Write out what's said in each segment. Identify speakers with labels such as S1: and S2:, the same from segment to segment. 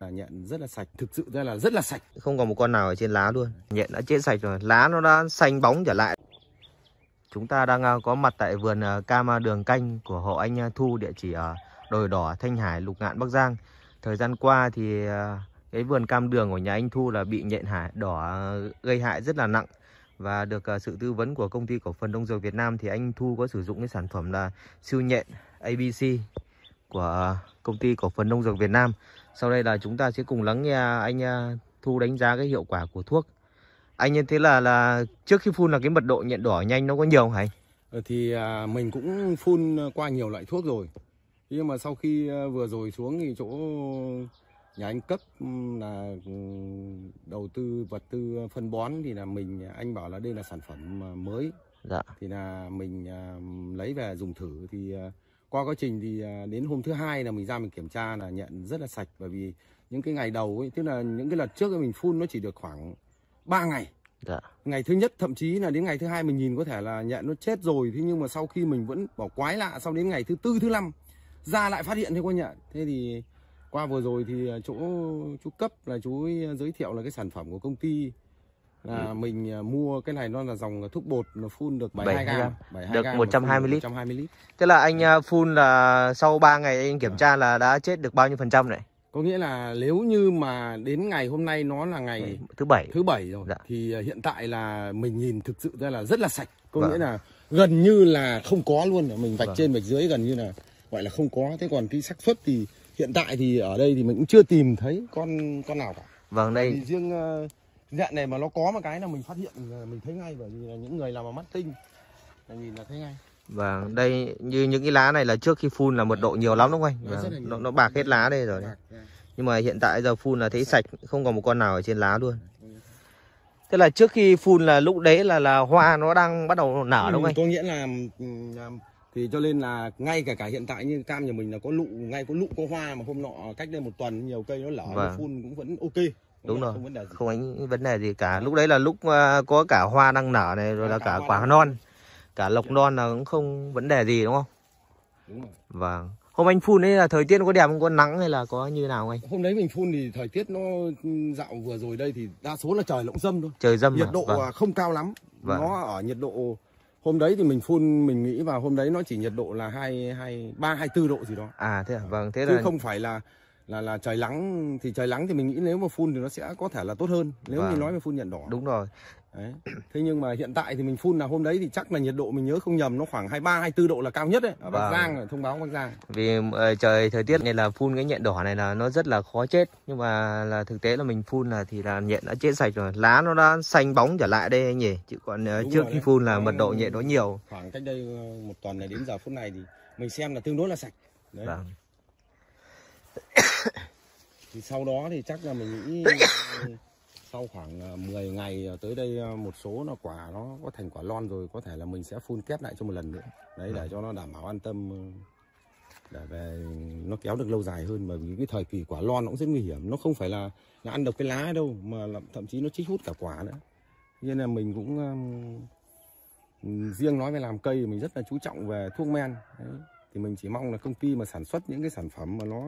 S1: là nhện rất là sạch thực sự ra là rất là sạch không còn một con nào ở trên lá luôn nhện đã chết sạch rồi lá nó đã xanh bóng trở lại chúng ta đang à, có mặt tại vườn à, cam đường canh của hộ anh à, Thu địa chỉ ở đồi đỏ Thanh Hải Lục Ngạn Bắc Giang thời gian qua thì cái vườn cam đường của nhà anh Thu là bị nhện hải đỏ gây hại rất là nặng và được sự tư vấn của công ty cổ phần Đông Dược Việt Nam thì anh Thu có sử dụng cái sản phẩm là siêu nhện ABC của công ty cổ phần nông dược Việt Nam. Sau đây là chúng ta sẽ cùng lắng nghe anh à, Thu đánh giá cái hiệu quả của thuốc. Anh như thế là là trước khi phun là cái mật độ nhận đỏ nhanh nó có nhiều không hả anh?
S2: Ờ, thì à, mình cũng phun qua nhiều loại thuốc rồi. Nhưng mà sau khi à, vừa rồi xuống thì chỗ nhà anh cấp ừ, là ừ, đầu tư vật tư phân bón thì là mình anh bảo là đây là sản phẩm mới dạ. thì là mình lấy về dùng thử thì qua quá trình thì à, đến hôm thứ hai là mình ra mình kiểm tra là nhận rất là sạch bởi vì những cái ngày đầu ấy tức là những cái lần trước mình phun nó chỉ được khoảng 3 ngày dạ. ngày thứ nhất thậm chí là đến ngày thứ hai mình nhìn có thể là nhận nó chết rồi thế nhưng mà sau khi mình vẫn bỏ quái lạ sau đến ngày thứ tư thứ năm ra lại phát hiện thấy có nhận thế thì qua vừa rồi thì à, chỗ chú cấp là chú à, giới thiệu là cái sản phẩm của công ty là ừ. mình à, mua cái này nó là dòng thuốc bột nó phun được 72 gram, gram. 72 được gram 120 lít. 120 lít. Thế là anh
S1: à, phun là sau 3 ngày anh kiểm vâng. tra là đã chết được bao nhiêu phần trăm này?
S2: Có nghĩa là nếu như mà đến ngày hôm nay nó là ngày thứ bảy thứ bảy rồi dạ. thì à, hiện tại là mình nhìn thực sự ra là rất là sạch. Có vâng. nghĩa là gần như là không có luôn mình vạch vâng. trên vạch dưới gần như là gọi là không có. Thế còn cái xác suất thì hiện tại thì ở đây thì mình cũng chưa tìm thấy con con nào cả. Vâng đây. Thì riêng uh, nhận dạ, này mà nó có một cái là mình phát hiện mình thấy ngay bởi vì là những người làm mà mắt tinh là nhìn là thấy ngay
S1: Vâng, đây như những cái lá này là trước khi phun là mật độ nhiều lắm đúng không anh? Vâng. Nó, nó bạc hết lá đây rồi. Dạ. Nhưng mà hiện tại giờ phun là thấy sạch, không còn một con nào ở trên lá luôn. Dạ, Tức là trước khi phun là lúc đấy là là hoa nó đang bắt đầu nở ừ, đúng không anh? tôi
S2: nghĩ ừ, là thì cho nên là ngay cả cả hiện tại như cam nhà mình là có lụ ngay có lụ có hoa mà hôm nọ cách đây một tuần nhiều cây nó lở vâng. phun cũng vẫn ok đúng rồi không, không ánh vấn đề gì cả
S1: lúc đấy là lúc ờ, có cả hoa đang nở này rồi là cả quả non cả lộc non là cũng không vấn đề gì đúng không đúng rồi. vâng hôm anh phun ấy là thời tiết có đẹp không có nắng hay là có như nào anh hôm đấy mình phun
S2: thì thời tiết nó ừ, dạo vừa rồi đây thì đa số là trời lộng dâm thôi trời dâm à? nhiệt độ vâng. À, không cao lắm vâng. nó ở nhiệt độ hôm đấy thì mình phun mình nghĩ vào hôm đấy nó chỉ nhiệt độ là hai hai ba hai bốn độ gì đó à thế à vâng thế là Chứ không phải là là là trời nắng thì trời nắng thì mình nghĩ nếu mà phun thì nó sẽ có thể là tốt hơn nếu vâng. như nói về phun nhận đỏ đúng rồi đấy. thế nhưng mà hiện tại thì mình phun là hôm đấy thì chắc là nhiệt độ mình nhớ không nhầm nó khoảng 23 24 độ là cao nhất đấy ở vâng. Bắc Giang thông báo Bắc Giang
S1: vì ờ, trời thời tiết này là phun cái nhện đỏ này là nó rất là khó chết nhưng mà là thực tế là mình phun là thì là nhện đã chết sạch rồi lá nó đã xanh bóng trở lại đây anh nhỉ chứ còn ờ, đúng trước khi phun là nó, mật độ nhện nó nhiều
S2: khoảng cách đây ờ, một tuần này đến giờ phút này thì mình xem là tương đối là sạch đấy. Vâng thì sau đó thì chắc là mình nghĩ sau khoảng 10 à, ngày tới đây à, một số nó quả nó có thành quả lon rồi có thể là mình sẽ phun kép lại cho một lần nữa đấy để vâng. cho nó đảm bảo an tâm ừ. để về nó kéo được lâu dài hơn bởi vì cái thời kỳ quả lon nó cũng rất nguy hiểm nó không phải là, là ăn được cái lá đâu mà là, thậm chí nó chích hút cả quả nữa nên là mình cũng um, riêng nói về làm cây mình rất là chú trọng về thuốc men đấy. thì mình chỉ mong là công ty mà sản xuất những cái sản phẩm mà nó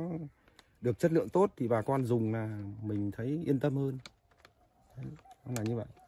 S2: được chất lượng tốt thì bà con dùng là mình thấy yên tâm hơn Đấy, là như vậy